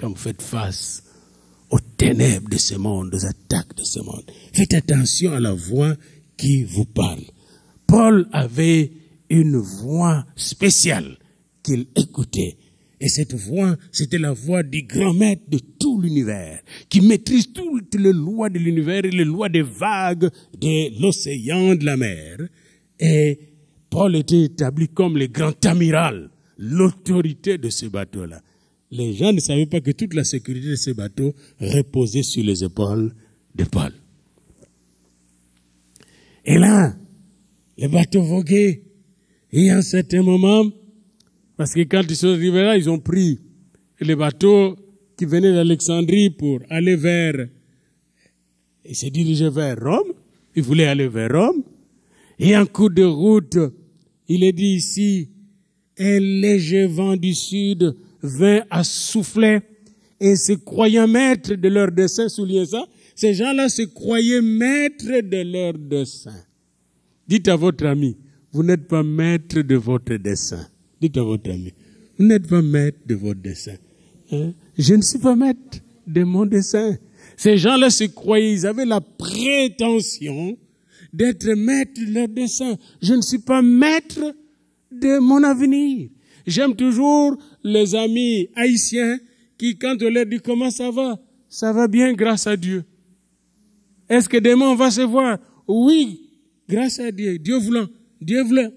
quand vous faites face aux ténèbres de ce monde, aux attaques de ce monde, faites attention à la voix qui vous parle. Paul avait une voix spéciale qu'il écoutait. Et cette voix, c'était la voix du grand maître de tout l'univers, qui maîtrise toutes les lois de l'univers et les lois des vagues, de l'océan, de la mer. Et Paul était établi comme le grand amiral, l'autorité de ce bateau-là. Les gens ne savaient pas que toute la sécurité de ces bateaux reposait sur les épaules de Paul. Et là, les bateaux voguaient. Et à un certain moment, parce que quand ils sont arrivés là, ils ont pris les bateaux qui venaient d'Alexandrie pour aller vers, Ils se dirigeaient vers Rome. Ils voulaient aller vers Rome. Et en cours de route, il est dit ici, un léger vent du sud vint à souffler et se croyant maître de leur dessein, soulignez ça, ces gens-là se croyaient maîtres de leur dessein. Dites à votre ami, vous n'êtes pas maître de votre dessein. Dites à votre ami, vous n'êtes pas maître de votre dessein. Hein? Je ne suis pas maître de mon dessein. Ces gens-là se croyaient, ils avaient la prétention d'être maître de leur dessein. Je ne suis pas maître de mon avenir. J'aime toujours les amis haïtiens qui, quand on leur dit comment ça va, ça va bien grâce à Dieu. Est-ce que demain on va se voir Oui, grâce à Dieu, Dieu voulant, Dieu voulant.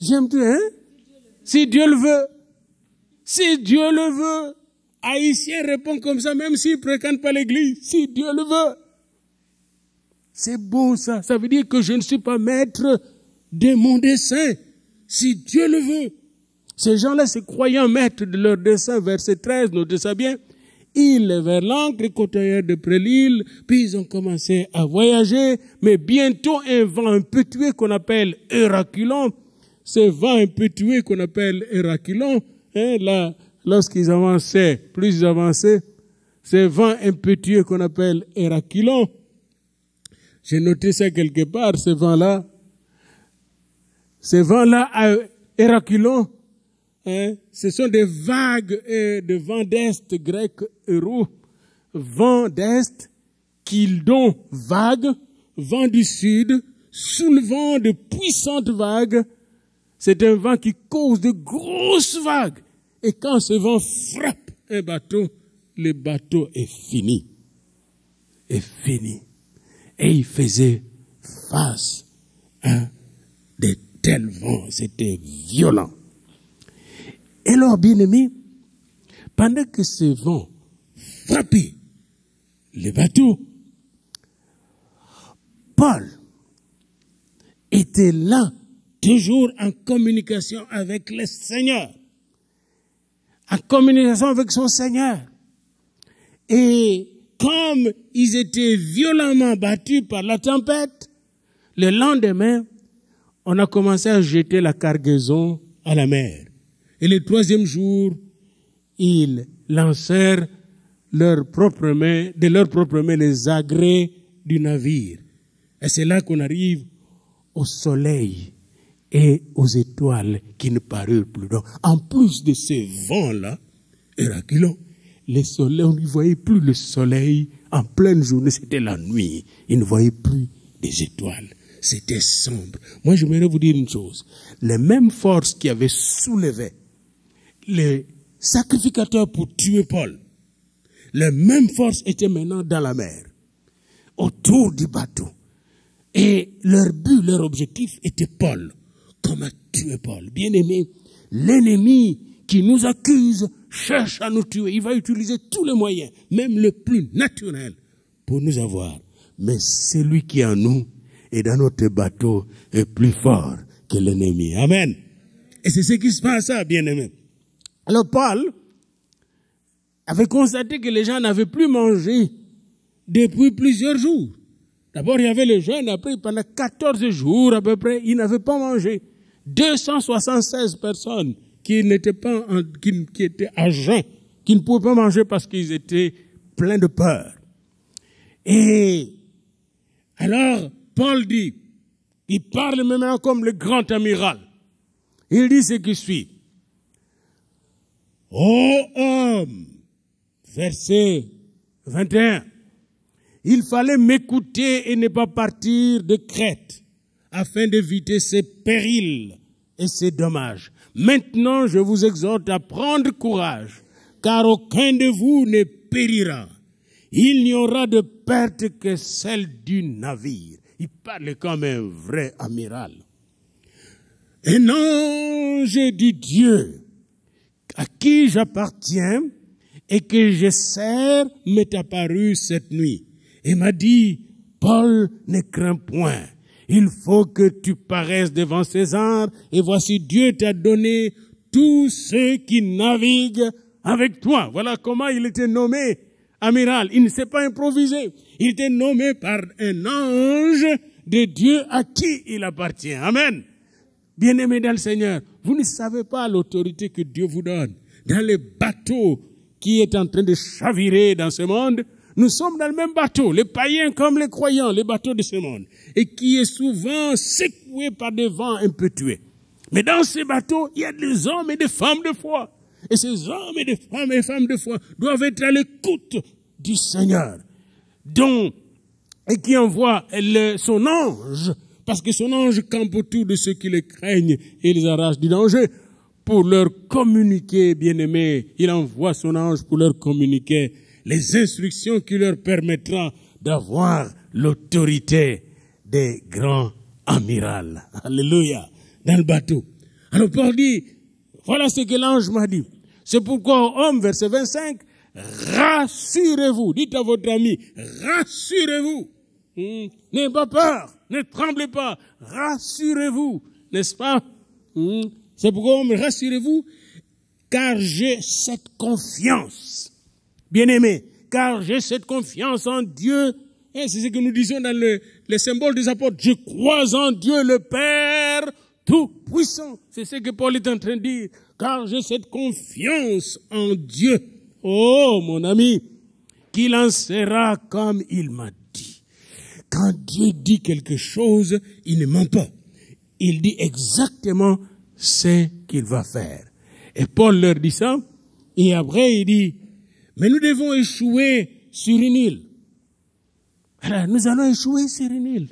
J'aime tout, hein Si Dieu le veut, si Dieu le veut, Haïtien répond comme ça, même s'il ne fréquente pas l'église, si Dieu le veut. C'est beau ça, ça veut dire que je ne suis pas maître de mon dessein, si Dieu le veut. Ces gens-là ces croyants maîtres de leur dessein, verset 13, notez ça bien. Ils vers l'ancre côtoyeurs de près l'île, puis ils ont commencé à voyager, mais bientôt un vent impétueux qu'on appelle Héraculon. ce vent impétueux qu'on appelle Héraculon. hein, là, lorsqu'ils avançaient, plus ils avançaient, ce vent impétueux qu'on appelle Héraculon. j'ai noté ça quelque part, ce vent-là, ce vent-là euh, Héraculon. Hein? ce sont des vagues hein, de vent d'est grec euro, vent d'est qui donnent vagues, vent du sud, soulevant de puissantes vagues. C'est un vent qui cause de grosses vagues. Et quand ce vent frappe un bateau, le bateau est fini. Est fini. Et il faisait face à des tels vents. C'était violent. Et leur bien-aimé, pendant que ce vent frappait les bateaux, Paul était là, toujours en communication avec le Seigneur, en communication avec son Seigneur. Et comme ils étaient violemment battus par la tempête, le lendemain, on a commencé à jeter la cargaison à la mer. Et le troisième jour, ils lancèrent leur propre main, de leurs propres mains les agrès du navire. Et c'est là qu'on arrive au soleil et aux étoiles qui ne parurent plus. Donc, en plus de ce vent-là, Héraclion, le soleil, on ne voyait plus le soleil en pleine journée, c'était la nuit. Il ne voyait plus des étoiles. C'était sombre. Moi, je j'aimerais vous dire une chose. Les mêmes forces qui avaient soulevé les sacrificateurs pour tuer Paul, les mêmes forces étaient maintenant dans la mer, autour du bateau. Et leur but, leur objectif était Paul. Comment tuer Paul Bien-aimé, l'ennemi qui nous accuse cherche à nous tuer. Il va utiliser tous les moyens, même le plus naturel, pour nous avoir. Mais celui qui est en nous et dans notre bateau est plus fort que l'ennemi. Amen. Et c'est ce qui se passe, hein, bien-aimé. Alors Paul avait constaté que les gens n'avaient plus mangé depuis plusieurs jours. D'abord, il y avait les jeunes, après, pendant 14 jours à peu près, ils n'avaient pas mangé. 276 personnes qui n'étaient pas, qui, étaient âgées, qui ne pouvaient pas manger parce qu'ils étaient pleins de peur. Et alors, Paul dit, il parle maintenant comme le grand amiral. Il dit ce qui suit ô homme, verset 21, il fallait m'écouter et ne pas partir de Crète afin d'éviter ces périls et ces dommages. Maintenant, je vous exhorte à prendre courage, car aucun de vous ne périra. Il n'y aura de perte que celle du navire. Il parle comme un vrai amiral. Un ange du Dieu à qui j'appartiens et que je sers m'est apparu cette nuit et m'a dit, Paul ne crains point. Il faut que tu paraisses devant César et voici Dieu t'a donné tous ceux qui naviguent avec toi. Voilà comment il était nommé amiral. Il ne s'est pas improvisé. Il était nommé par un ange de Dieu à qui il appartient. Amen. Bien-aimés dans le Seigneur, vous ne savez pas l'autorité que Dieu vous donne. Dans le bateau qui est en train de chavirer dans ce monde, nous sommes dans le même bateau, les païens comme les croyants, les bateaux de ce monde, et qui est souvent secoué par des vents impétueux. Mais dans ces bateaux, il y a des hommes et des femmes de foi. Et ces hommes et des femmes et femmes de foi doivent être à l'écoute du Seigneur, dont, et qui envoie son ange parce que son ange campe autour de ceux qui les craignent et les arrache du danger. Pour leur communiquer, bien-aimés, il envoie son ange pour leur communiquer les instructions qui leur permettront d'avoir l'autorité des grands amirals. Alléluia. Dans le bateau. Alors Paul dit, voilà ce que l'ange m'a dit. C'est pourquoi, homme, verset 25, rassurez-vous, dites à votre ami, rassurez-vous Hmm. N'aie pas peur, ne tremblez pas, rassurez-vous, n'est-ce pas hmm. C'est pourquoi on rassurez-vous, car j'ai cette confiance, bien-aimé, car j'ai cette confiance en Dieu. Et eh, c'est ce que nous disons dans le, symbole des apôtres. Je crois en Dieu le Père Tout-Puissant. C'est ce que Paul est en train de dire. Car j'ai cette confiance en Dieu. Oh, mon ami, qu'il en sera comme il m'a quand Dieu dit quelque chose, il ne ment pas. Il dit exactement ce qu'il va faire. Et Paul leur dit ça. Et après, il dit, mais nous devons échouer sur une île. Alors, nous allons échouer sur une île.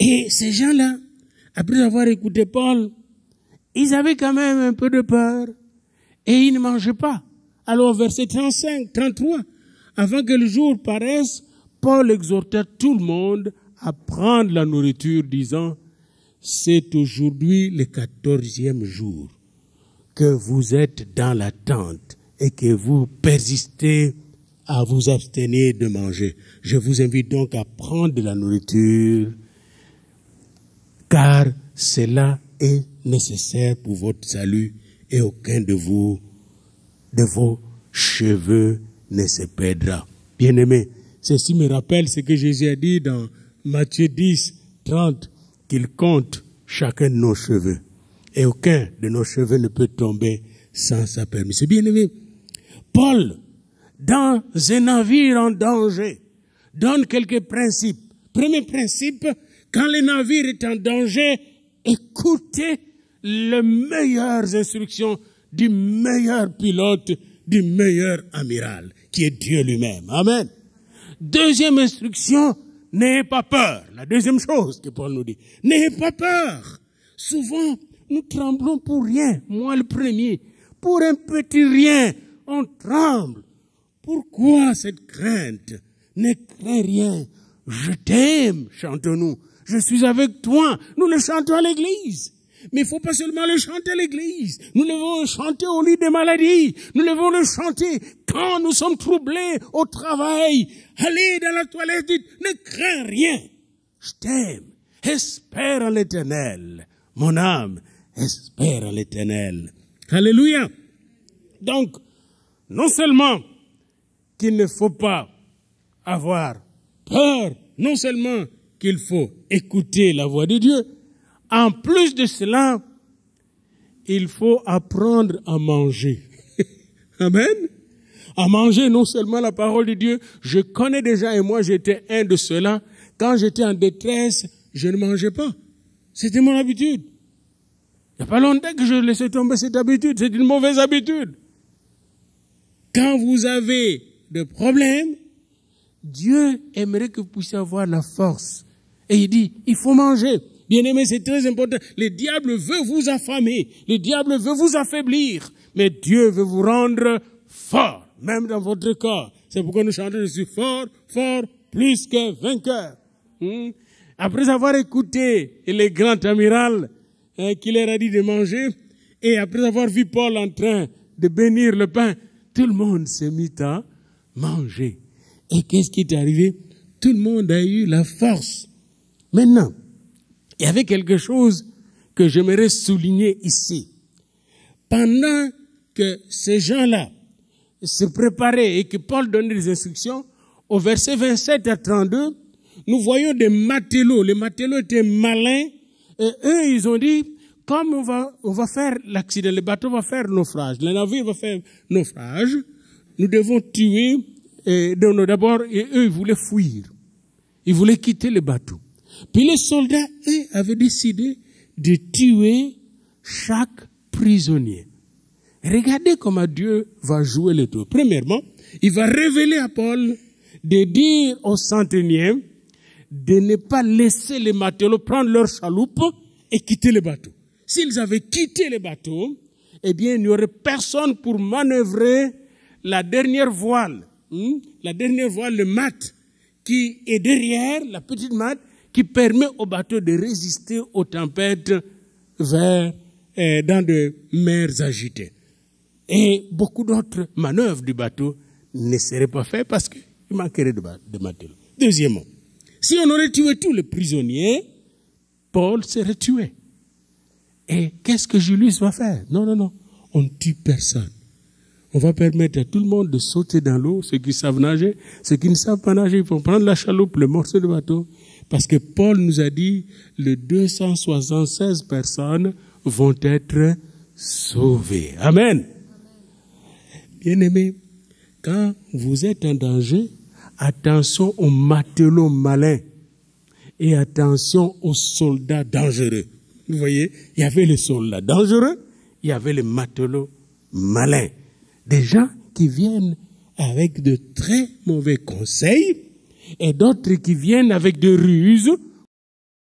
Et ces gens-là, après avoir écouté Paul, ils avaient quand même un peu de peur et ils ne mangeaient pas. Alors, verset 35, 33, avant que le jour paraisse, Paul exhorta tout le monde à prendre la nourriture, disant, c'est aujourd'hui le quatorzième jour que vous êtes dans l'attente et que vous persistez à vous abstenir de manger. Je vous invite donc à prendre de la nourriture, car cela est nécessaire pour votre salut et aucun de vous, de vos cheveux ne se perdra. Bien-aimés, Ceci me rappelle ce que Jésus a dit dans Matthieu 10, 30, qu'il compte chacun de nos cheveux. Et aucun de nos cheveux ne peut tomber sans sa permission. Bien aimé, Paul, dans un navire en danger, donne quelques principes. Premier principe, quand le navire est en danger, écoutez les meilleures instructions du meilleur pilote, du meilleur amiral, qui est Dieu lui-même. Amen. Deuxième instruction, n'ayez pas peur. La deuxième chose que Paul nous dit, n'ayez pas peur. Souvent, nous tremblons pour rien, moi le premier. Pour un petit rien, on tremble. Pourquoi cette crainte Ne crains rien. Je t'aime, chantons-nous. Je suis avec toi. Nous le chantons à l'église. Mais il faut pas seulement le chanter à l'église. Nous devons le chanter au lit des maladies. Nous devons le chanter quand nous sommes troublés au travail. Allez dans la toilette, ne crains rien. Je t'aime. Espère en l'éternel. Mon âme, espère en l'éternel. Alléluia. Donc, non seulement qu'il ne faut pas avoir peur, non seulement qu'il faut écouter la voix de Dieu, en plus de cela, il faut apprendre à manger. Amen. À manger non seulement la parole de Dieu, je connais déjà et moi j'étais un de ceux-là. Quand j'étais en détresse, je ne mangeais pas. C'était mon habitude. Il n'y a pas longtemps que je laissais tomber cette habitude. C'est une mauvaise habitude. Quand vous avez des problèmes, Dieu aimerait que vous puissiez avoir la force. Et il dit, il faut manger. Bien-aimé, c'est très important. Le diable veut vous affamer, le diable veut vous affaiblir, mais Dieu veut vous rendre fort, même dans votre corps. C'est pourquoi nous chantons, je suis fort, fort, plus que vainqueur. Hmm? Après avoir écouté les grands amiral euh, qui leur a dit de manger, et après avoir vu Paul en train de bénir le pain, tout le monde s'est mis à manger. Et qu'est-ce qui est arrivé Tout le monde a eu la force. Maintenant, il y avait quelque chose que j'aimerais souligner ici. Pendant que ces gens-là se préparaient et que Paul donnait des instructions, au verset 27 à 32, nous voyons des matelots. Les matelots étaient malins et eux, ils ont dit, comme on va, on va faire l'accident, le bateau va faire naufrage, le navire va faire naufrage, nous devons tuer, et, d'abord, et eux, ils voulaient fuir. Ils voulaient quitter le bateau. Puis les soldats, eux, avaient décidé de tuer chaque prisonnier. Regardez comment Dieu va jouer le tour. Premièrement, il va révéler à Paul de dire aux centeniers de ne pas laisser les matelots prendre leur chaloupe et quitter le bateau. S'ils avaient quitté le bateau, eh bien, il n'y aurait personne pour manœuvrer la dernière voile, hmm, la dernière voile, le mat, qui est derrière, la petite mat, qui permet au bateau de résister aux tempêtes vers, euh, dans de mers agitées. Et beaucoup d'autres manœuvres du bateau ne seraient pas faites parce qu'il manquerait de, de matériel. Deuxièmement, si on aurait tué tous les prisonniers, Paul serait tué. Et qu'est-ce que Julius va faire Non, non, non, on ne tue personne. On va permettre à tout le monde de sauter dans l'eau, ceux qui savent nager, ceux qui ne savent pas nager, ils vont prendre la chaloupe, le morceau de bateau, parce que Paul nous a dit, les 276 personnes vont être sauvées. Amen. Bien-aimés, quand vous êtes en danger, attention aux matelots malins et attention aux soldats dangereux. Vous voyez, il y avait les soldats dangereux, il y avait les matelots malins. Des gens qui viennent avec de très mauvais conseils et d'autres qui viennent avec des ruses